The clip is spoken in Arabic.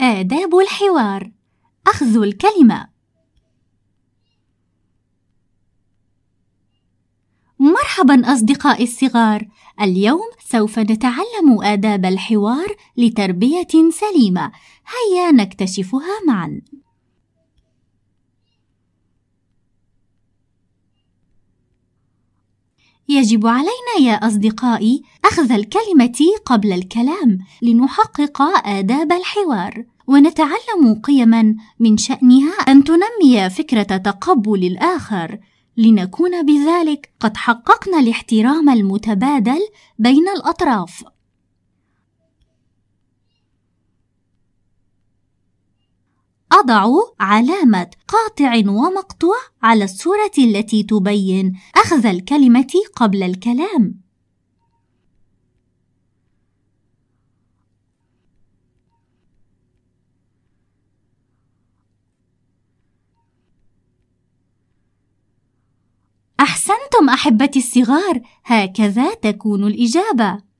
آداب الحوار أخذ الكلمة مرحبا أصدقائي الصغار، اليوم سوف نتعلم آداب الحوار لتربية سليمة، هيا نكتشفها معًا. يجب علينا يا أصدقائي أخذ الكلمة قبل الكلام لنحقق آداب الحوار ونتعلم قيما من شأنها أن تنمي فكرة تقبل الآخر لنكون بذلك قد حققنا الاحترام المتبادل بين الأطراف وضع علامة قاطع ومقطوع على الصورة التي تبين أخذ الكلمة قبل الكلام. أحسنتم أحبتي الصغار، هكذا تكون الإجابة.